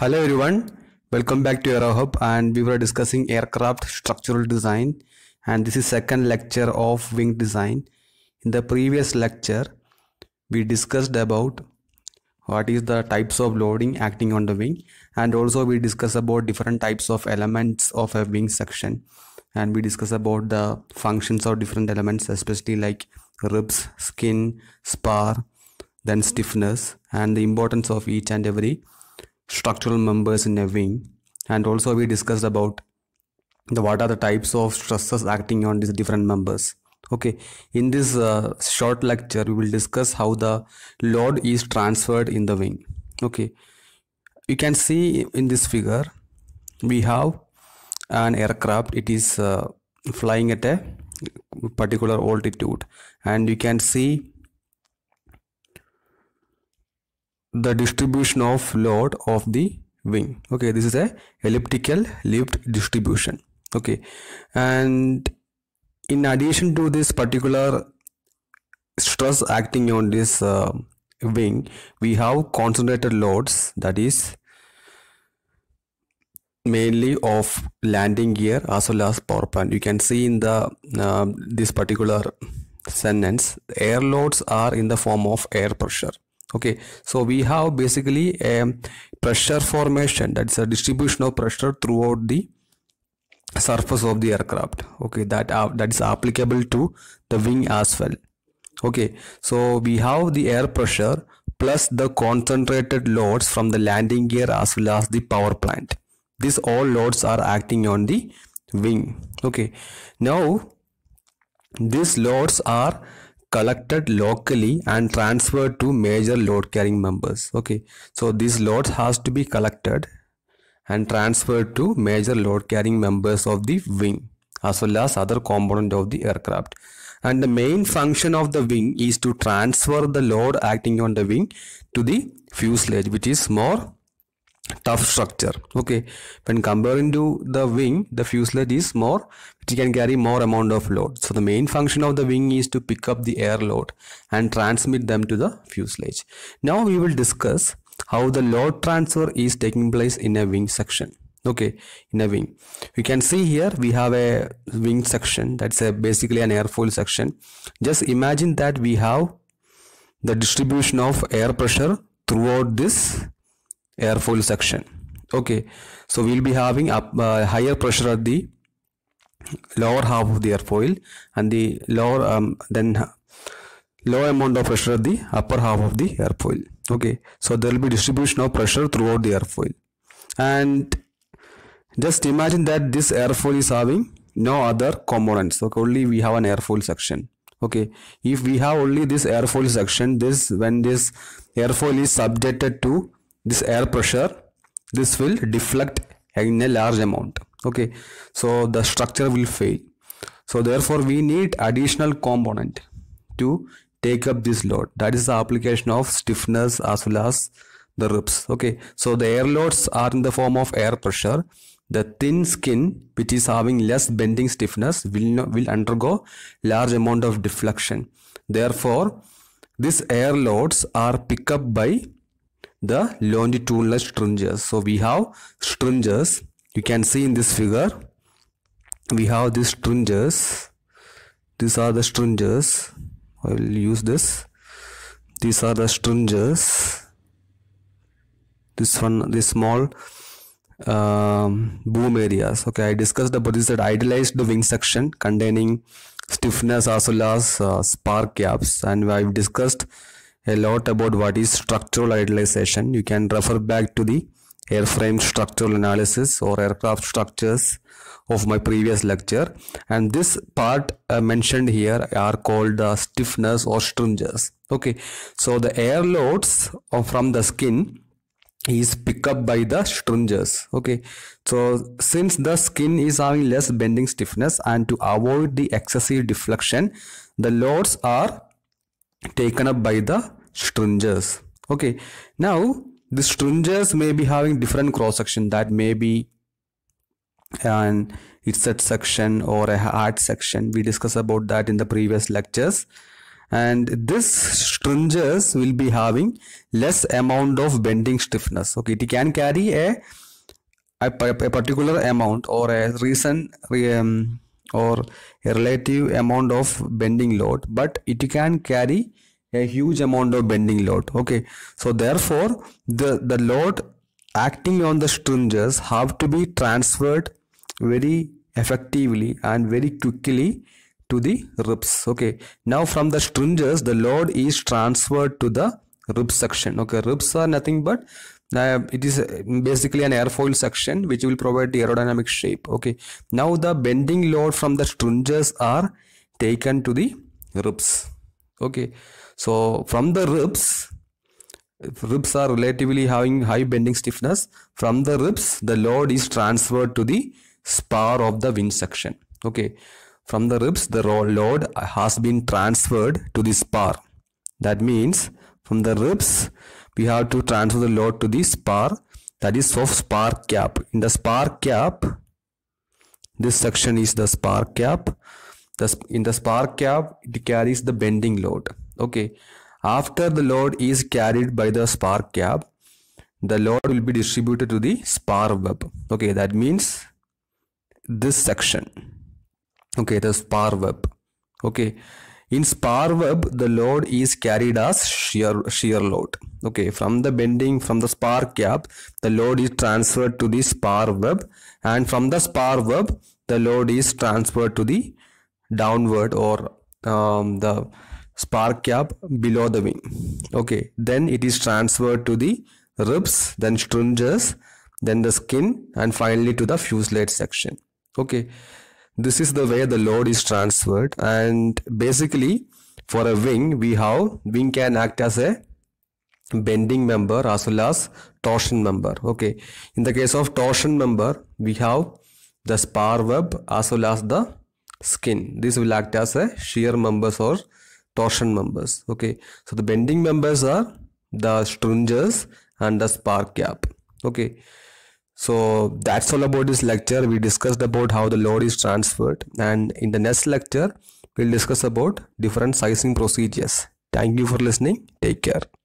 Hello everyone, welcome back to AeroHub and we were discussing aircraft structural design and this is second lecture of wing design. In the previous lecture, we discussed about what is the types of loading acting on the wing and also we discuss about different types of elements of a wing section and we discuss about the functions of different elements especially like ribs, skin, spar, then stiffness and the importance of each and every structural members in a wing and also we discussed about the what are the types of stresses acting on these different members okay in this uh, short lecture we will discuss how the load is transferred in the wing okay you can see in this figure we have an aircraft it is uh, flying at a particular altitude and you can see the distribution of load of the wing okay this is a elliptical lift distribution okay and in addition to this particular stress acting on this uh, wing we have concentrated loads that is mainly of landing gear as well as power plant you can see in the uh, this particular sentence air loads are in the form of air pressure okay so we have basically a pressure formation that's a distribution of pressure throughout the surface of the aircraft okay that uh, that is applicable to the wing as well okay so we have the air pressure plus the concentrated loads from the landing gear as well as the power plant these all loads are acting on the wing okay now these loads are collected locally and transferred to major load carrying members okay so these loads has to be collected and transferred to major load carrying members of the wing as well as other component of the aircraft and the main function of the wing is to transfer the load acting on the wing to the fuselage which is more tough structure okay when comparing to the wing the fuselage is more which can carry more amount of load so the main function of the wing is to pick up the air load and transmit them to the fuselage now we will discuss how the load transfer is taking place in a wing section okay in a wing you can see here we have a wing section that's a basically an airfoil section just imagine that we have the distribution of air pressure throughout this airfoil section okay so we'll be having a uh, higher pressure at the lower half of the airfoil and the lower um, then low amount of pressure at the upper half of the airfoil okay so there will be distribution of pressure throughout the airfoil and just imagine that this airfoil is having no other components okay only we have an airfoil section okay if we have only this airfoil section this when this airfoil is subjected to this air pressure this will deflect in a large amount okay so the structure will fail so therefore we need additional component to take up this load that is the application of stiffness as well as the ribs okay so the air loads are in the form of air pressure the thin skin which is having less bending stiffness will will undergo large amount of deflection therefore these air loads are picked up by the longitudinal stringers. So we have stringers. You can see in this figure, we have these stringers. These are the stringers. I will use this. These are the stringers. This one, this small um, boom areas. Okay, I discussed about this that idealized the wing section containing stiffness as well as uh, spark gaps, and I've discussed a lot about what is structural idealization. You can refer back to the airframe structural analysis or aircraft structures of my previous lecture and this part uh, mentioned here are called the stiffeners stiffness or stringers okay so the air loads from the skin is picked up by the stringers okay so since the skin is having less bending stiffness and to avoid the excessive deflection the loads are taken up by the stringers okay now the stringers may be having different cross section that may be an inset section or a hard section we discussed about that in the previous lectures and this stringers will be having less amount of bending stiffness okay it can carry a a, a particular amount or a recent um, or a relative amount of bending load but it can carry a huge amount of bending load okay so therefore the the load acting on the stringers have to be transferred very effectively and very quickly to the ribs okay now from the stringers the load is transferred to the rib section okay ribs are nothing but uh, it is um, basically an airfoil section which will provide the aerodynamic shape okay now the bending load from the stringers are taken to the ribs okay so from the ribs ribs are relatively having high bending stiffness from the ribs the load is transferred to the spar of the wind section okay from the ribs the load has been transferred to the spar that means from the ribs we have to transfer the load to the spar that is of spar cap in the spar cap this section is the spar cap the, in the spar cap it carries the bending load okay after the load is carried by the spar cap the load will be distributed to the spar web okay that means this section okay the spar web okay in spar web, the load is carried as shear, shear load. Okay, from the bending from the spar cap, the load is transferred to the spar web and from the spar web, the load is transferred to the downward or um, the spar cap below the wing. Okay, then it is transferred to the ribs, then stringers, then the skin and finally to the fuselage section. Okay this is the way the load is transferred and basically for a wing we have wing can act as a bending member as well as torsion member okay in the case of torsion member we have the spar web as well as the skin this will act as a shear members or torsion members okay so the bending members are the stringers and the spar cap okay so that's all about this lecture. We discussed about how the load is transferred and in the next lecture, we'll discuss about different sizing procedures. Thank you for listening. Take care.